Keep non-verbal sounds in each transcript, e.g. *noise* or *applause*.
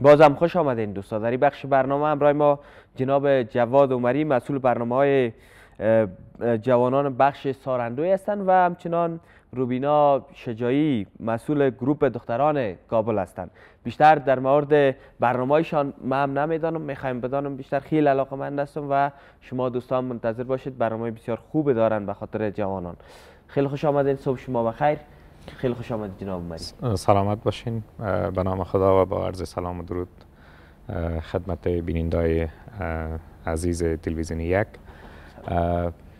بازم خوش آمدین دوستان در این بخش برنامه همراه ما جناب جواد عمری مسئول برنامه های جوانان بخش سارندوی هستند و همچنان روبینا شجایی مسئول گروپ دختران کابل هستند بیشتر در مورد برنامهشان ما هم نمیدانم میخوایم بدانم بیشتر خیلی علاقه من هستم و شما دوستان منتظر باشید برنامه بسیار خوب دارن به خاطر جوانان خیلی خوش آمدین صبح شما بخیر خیلی خوش آمدید جناب مری سلامت باشین به نام خدا و با عرض سلام و درود خدمت بینندای عزیز تلویزیون یک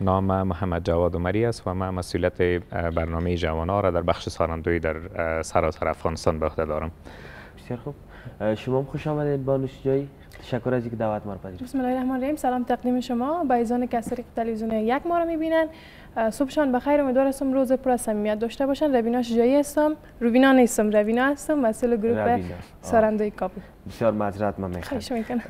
نام محمد جواد عمری است و من مسئولیت برنامه ها را در بخش سارندوی در سراسر افغانستان به دارم بسیار خوب شما هم خوش آمدید بانوش جایی تشکر از اینکه دعوت ما را پذیرفتید بسم الله الرحمن الرحیم سلام تقدیم شما بایزان کسری تلویزیون یک ما را میبینن صبحشان بخیر امیدوار هستم روز پر از صمیمیت داشته باشن روینا شجایی هستم روینا نیستم روینا هستم مسئول گروپ سارندوی کابل بسیار معذرت من میخوام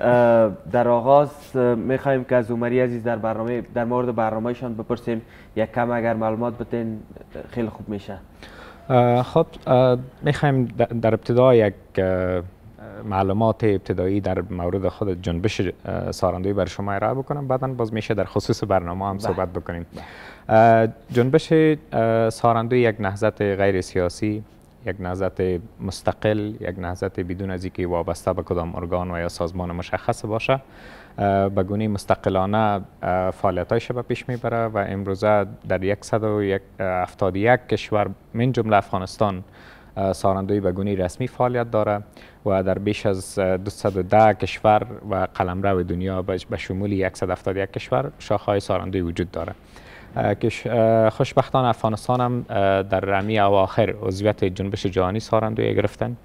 در آغاز میخوایم که از عمری عزیز در برنامه در مورد برنامهشان بپرسیم یک کم اگر معلومات بتین خیلی خوب میشه خب میخوایم در ابتدا یک معلومات ابتدایی در مورد خود جنبش سارندوی بر شما ارائه بکنم بعدا باز میشه در خصوص برنامه هم بله. صحبت بکنیم بله. جنبش سارندو یک نهضت غیر سیاسی یک نهضت مستقل یک نهضت بدون از اینکه وابسته به کدام ارگان و یا سازمان مشخص باشه به گونه مستقلانه فعالیتایش به پیش میبره و امروزه در 171 کشور من جمله افغانستان سارندوی به گونه رسمی فعالیت داره و در بیش از 210 کشور و قلمرو دنیا به شمول 171 کشور شاخهای سارندوی وجود داره خوشبختانه افغانستان هم در رمی اواخر عضویت جنبش جهانی سارندوی گرفتن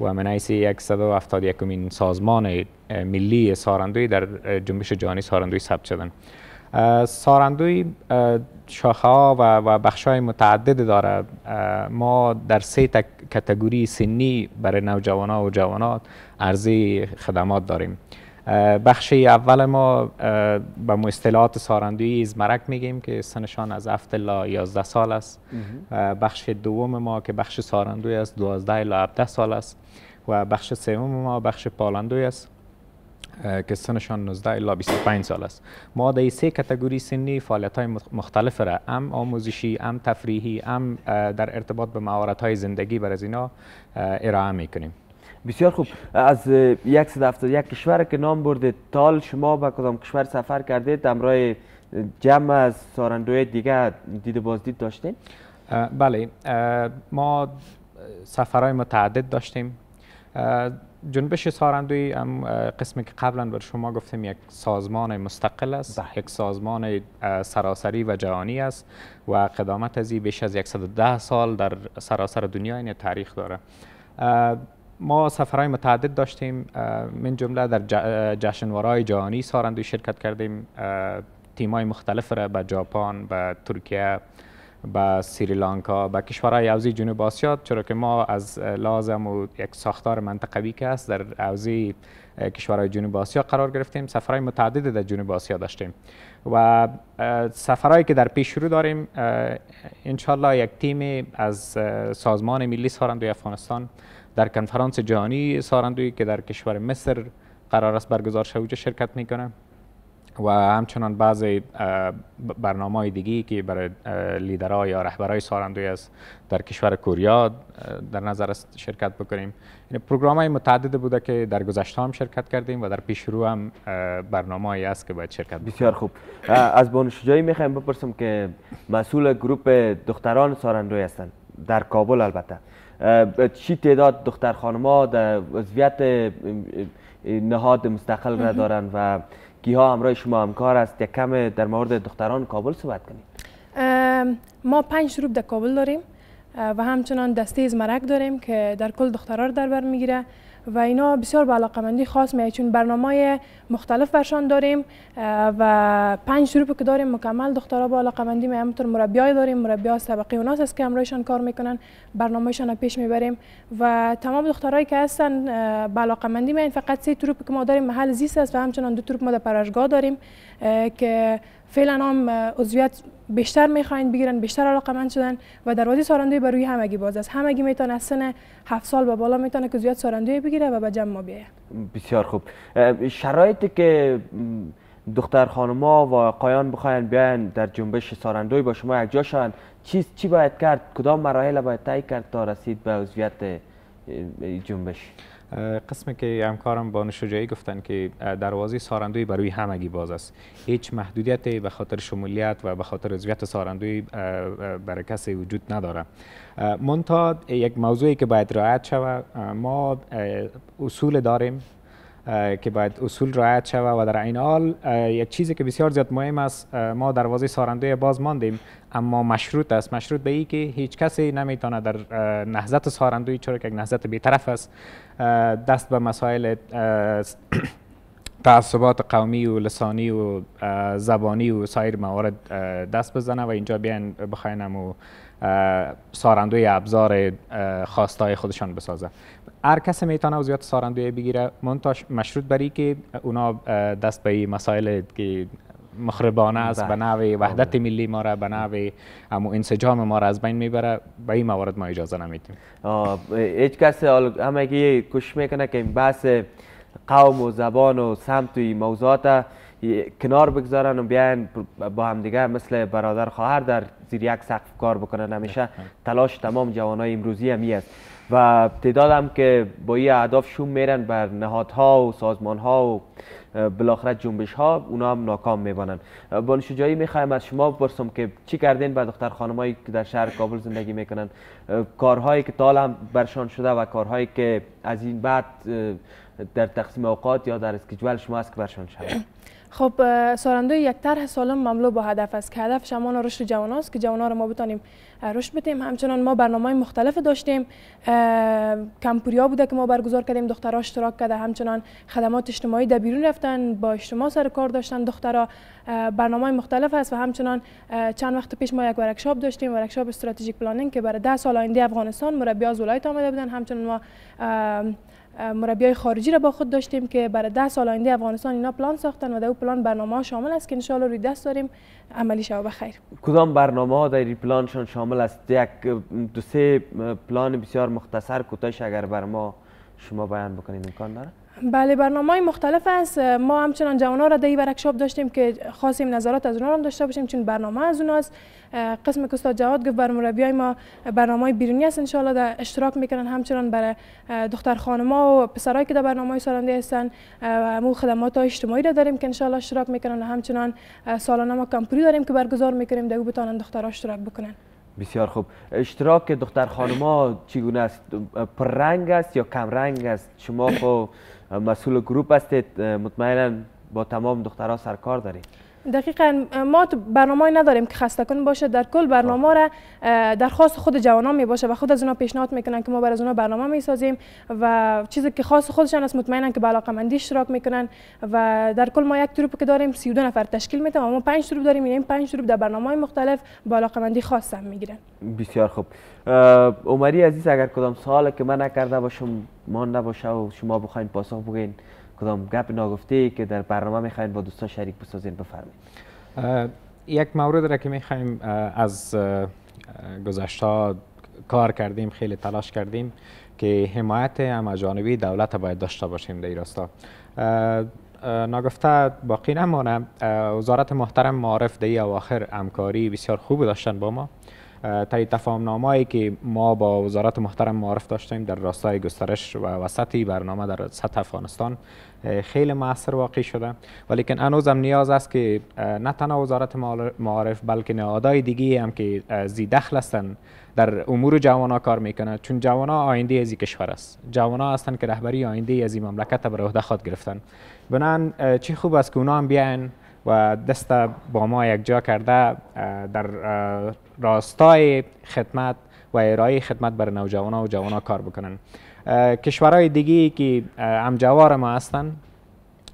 و من ایسی 171 سازمان ملی سارندوی در جنبش جهانی سارندوی ثبت شدن سارندوی شاخه ها و بخش های متعدد داره ما در سه کتگوری سنی برای نوجوان ها و جوانات عرضی خدمات داریم بخش اول ما به اصطلاحات سارندوی ازمرک میگیم که سنشان از 7 تا 11 سال است بخش دوم ما که بخش سارندوی از 12 الی 17 سال است و بخش سوم ما بخش پالندوی است که سنشان 19 الا 25 سال است ما در سه کتگوری سنی فعالیت های مختلف را هم آموزشی هم تفریحی هم در ارتباط به مهارت های زندگی بر از اینا ارائه می بسیار خوب از یک یک کشور که نام برده تال شما به کدام کشور سفر کردید امرای جمع از سارندوی دیگه دید بازدید داشتین؟ بله ما سفرهای متعدد داشتیم جنبش سارندوی هم قسمی که قبلا بر شما گفتیم یک سازمان مستقل است بله. یک سازمان سراسری و جهانی است و قدامت از بیش از 110 سال در سراسر دنیا این تاریخ داره ما سفرهای متعدد داشتیم من جمله در جشنوارهای جهانی سارندوی شرکت کردیم تیمای مختلف را به ژاپن به ترکیه به سریلانکا به کشورهای حوزه جنوب آسیا چرا که ما از لازم و یک ساختار منطقوی که است در حوزه کشورهای جنوب آسیا قرار گرفتیم سفرهای متعدد در جنوب آسیا داشتیم و سفرهایی که در پیش رو داریم انشالله یک تیم از سازمان ملی سارندوی افغانستان در کنفرانس جهانی سارندوی که در کشور مصر قرار است برگزار شود شرکت میکنه و همچنان بعضی برنامه دیگی که برای لیدرها یا رهبرای سارندوی است در کشور کوریا در نظر است شرکت بکنیم یعنی پروگرام های متعدد بوده که در گذشته هم شرکت کردیم و در پیش رو هم برنامه است که باید شرکت بکنیم بسیار خوب از بانشجایی میخوایم بپرسم که مسئول گروپ دختران سارندوی هستند در کابل البته چی تعداد دختر ها در وضعیت نهاد مستقل را دارن و ها همراه شما همکار است یک کم در مورد دختران کابل صحبت کنید ما پنج گروپ در کابل داریم و همچنان دسته از مرک داریم که در کل دخترها در بر میگیره و اینا بسیار به مندی خاص میه چون برنامه مختلف برشان داریم و پنج شروع که داریم مکمل دخترها به مندی می همطور مربیای داریم مربیا سبقی و ناس است که همراهشان کار میکنن برنامهشان را پیش میبریم و تمام دخترهایی که هستن به مندی میه فقط سه تروپ که ما داریم محل زیست است و همچنان دو تروپ ما در داریم که فعلا هم عضویت بیشتر میخواین بگیرن بیشتر علاقمند شدن و دروازه سارندوی روی همگی باز است همگی میتونه از سن 7 سال به بالا میتونه که زیاد سارندوی بگیره و به جمع ما بیایه بسیار خوب شرایطی که دختر خانما و قایان بخواین بیان در جنبش سارندوی با شما یکجا شون چی چی باید کرد کدام مراحل باید طی کرد تا رسید به عضویت جنبش قسم که همکارم با شجاعی گفتن که دروازه سارندوی برای همگی باز است هیچ محدودیتی به خاطر شمولیت و به خاطر عضویت سارندوی برای کسی وجود نداره منتها یک موضوعی که باید رعایت شود ما اصول داریم که باید اصول رعایت شود و در این حال یک چیزی که بسیار زیاد مهم است ما دروازه سارندوی باز ماندیم اما مشروط است مشروط به ای که هیچ کسی نمیتونه در نهضت سارندوی چرا که یک نهضت بیطرف است دست به مسائل *clears throat* تعصبات قومی و لسانی و زبانی و سایر موارد دست بزنه و اینجا بیان بخواینم و سارندوی ابزار خواستای خودشان بسازه هر کس میتونه عضویت سارندوی بگیره منتاش مشروط بری که اونا دست به مسائل که مخربانه است به بله. نوع وحدت بله. ملی ما را به نوع اما انسجام ما را از بین میبره به این موارد ما اجازه نمیدیم هیچ کس همه که کش میکنه که بحث قوم و زبان و سمت و موضوعات کنار بگذارن و بیاین با هم دیگه مثل برادر خواهر در زیر یک سقف کار بکنن همیشه تلاش تمام جوانای امروزی هم است و تعداد هم که با این اهداف شوم میرن بر نهادها و سازمانها و بالاخره جنبش ها اونا هم ناکام میبانن بانش جایی میخوایم از شما بپرسم که چی کردین با دختر خانمایی که در شهر کابل زندگی میکنن کارهایی که تا هم برشان شده و کارهایی که از این بعد در تقسیم اوقات یا در اسکیجول شما است که برشان شده *clears throat* خب سارندوی یک طرح سالم مملو با هدف است که هدف شمان رشد جوان است که جوان رو ما بتانیم رشد بتیم همچنان ما برنامه مختلف داشتیم کمپوریا بوده که ما برگزار کردیم دخترها اشتراک کرده همچنان خدمات اجتماعی در بیرون رفتن با اجتماع سر کار داشتن دخترها برنامه مختلف است و همچنان چند وقت پیش ما یک ورکشاپ داشتیم ورکشاپ استراتژیک پلانینگ که برای 10 سال آینده افغانستان مربیان ولایت آمده بودن همچنان ما مربیای خارجی را با خود داشتیم که برای ده سال آینده افغانستان اینا پلان ساختن و در او پلان برنامه شامل است که انشاءالله روی دست داریم عملی شو بخیر کدام برنامه ها در این پلانشان شامل است یک دو سه پلان بسیار مختصر کوتاهش اگر بر ما شما بیان بکنید امکان داره بله برنامه مختلف است ما همچنان ها را در این ورکشاپ داشتیم که خواستیم نظرات از اونا هم داشته باشیم چون برنامه از است قسم که استاد جواد گفت بر های ما برنامه بیرونی است انشالله در اشتراک میکنن همچنان برای دختر خانما و پسرایی که در برنامه سالانده هستن مو خدمات اجتماعی را داریم که انشالله اشتراک میکنن و همچنان سالانه ما کمپوری داریم که برگزار میکنیم در بتونن دختر اشتراک بکنن بسیار خوب اشتراک دختر ها چگونه است پررنگ است یا کم رنگ است شما خب مسئول گروپ هستید مطمئنا با تمام دخترها سرکار دارید دقیقا ما تو برنامه نداریم که خسته کن باشه در کل برنامه را درخواست خود جوانان می باشه و خود از اونا پیشنهاد میکنن که ما بر از اونا برنامه می سازیم و چیزی که خاص خودشان است مطمئنا که به علاقه مندی اشتراک میکنن و در کل ما یک تروپ که داریم 32 نفر تشکیل میدیم اما 5 تروپ داریم این یعنی 5 گروه در برنامه مختلف به علاقه مندی خاص هم میگیرن بسیار خوب عمری عزیز اگر کدام سوالی که من نکرده باشم مانده باشه و شما بخواید پاسخ بگین کدام گپ ناگفته که در برنامه میخواین با دوستان شریک بسازین بفرمایید یک مورد را که میخوایم از گذشته کار کردیم خیلی تلاش کردیم که حمایت همه جانبی دولت باید داشته باشیم در راستا نگفته باقی نمانه وزارت محترم معارف در اواخر همکاری بسیار خوب داشتن با ما تایی تفاهم نامایی که ما با وزارت محترم معارف داشتیم در راستای گسترش و وسطی برنامه در سطح افغانستان خیلی موثر واقع شده ولیکن انوز هم نیاز است که نه تنها وزارت معارف بلکه نهادهای دیگه هم که زی دخل هستن در امور جوانا کار میکنه چون جوانا آینده از کشور است جوانا هستند که رهبری آینده از این مملکت بر عهده خود گرفتن بنان چه خوب است که اونا هم بیاین و دست با ما یکجا کرده در راستای خدمت و ارائه خدمت بر نوجوانا و جوانا کار بکنن کشورهای دیگی که همجوار ما هستن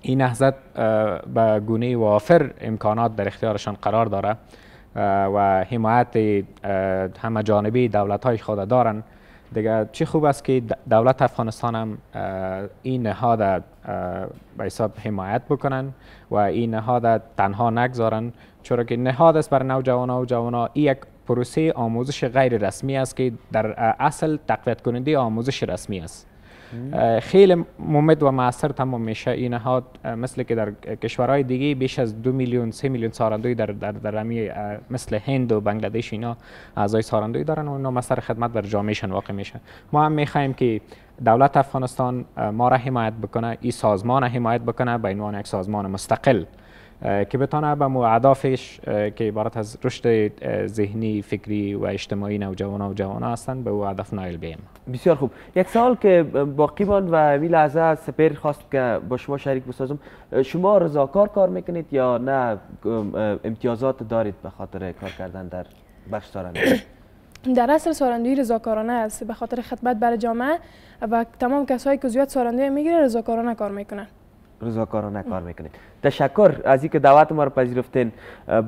این نهضت به گونه وافر امکانات در اختیارشان قرار داره و حمایت همه جانبی دولت های خود دارن دیگه چه خوب است که دولت افغانستان هم این نهاد به حساب حمایت بکنن و این نهاد تنها نگذارن چرا که نهاد است بر ها و جوانا این یک پروسه آموزش غیر رسمی است که در اصل تقویت کننده آموزش رسمی است خیلی ممد و موثر تمام میشه این نهاد مثل که در کشورهای دیگه بیش از دو میلیون سه میلیون سارندوی در در مثل هند و بنگلادش اینا اعضای سارندوی دارن و اینا مصدر خدمت بر جامعهشان واقع میشه ما هم میخوایم که دولت افغانستان ما را حمایت بکنه این سازمان حمایت بکنه به عنوان یک سازمان مستقل که بتانه به اهدافش که عبارت از رشد ذهنی فکری و اجتماعی نوجوانان و جوانان هستند به او هدف نایل بیم بسیار خوب یک سال که باقی ماند و این لحظه از سپر خواست که با شما شریک بسازم شما رضاکار کار میکنید یا نه امتیازات دارید به خاطر کار کردن در بخش سارندوی *coughs* در اصل سارندوی رضاکارانه است به خاطر خدمت بر جامعه و تمام کسایی که زیاد سارندوی میگیره رضاکارانه کار میکنن رضاکارانه کار میکنید تشکر از اینکه دعوت ما رو پذیرفتین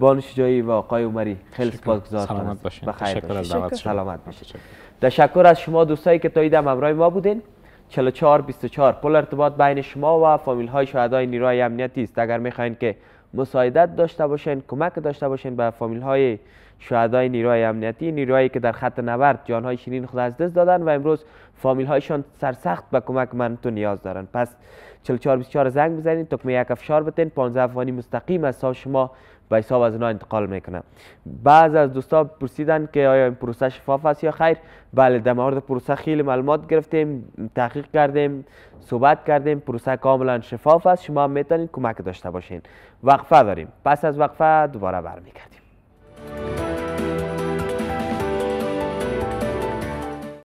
بانو جایی و آقای عمری خیلی سپاسگزار سلامت باشین تشکر از دعوت سلامت باشید تشکر از شما دوستایی که تا ایدم همراه ما بودین 44 24 پل ارتباط بین شما و فامیل های شهدای نیروی امنیتی است اگر میخواین که مساعدت داشته باشین کمک داشته باشین به فامیل های شهدای نیروی امنیتی نیروهایی که در خط نبرد جانهای شیرین خود از دست دادن و امروز فامیل هایشان سرسخت به کمک من نیاز دارن پس 4424 زنگ بزنید تکمه یک افشار بتین 15 افغانی مستقیم از حساب شما به حساب از اونا انتقال میکنه بعض از دوستا پرسیدن که آیا این پروسه شفاف است یا خیر بله در مورد پروسه خیلی معلومات گرفتیم تحقیق کردیم صحبت کردیم پروسه کاملا شفاف است شما میتونید کمک داشته باشین وقفه داریم پس از وقفه دوباره برمیگردیم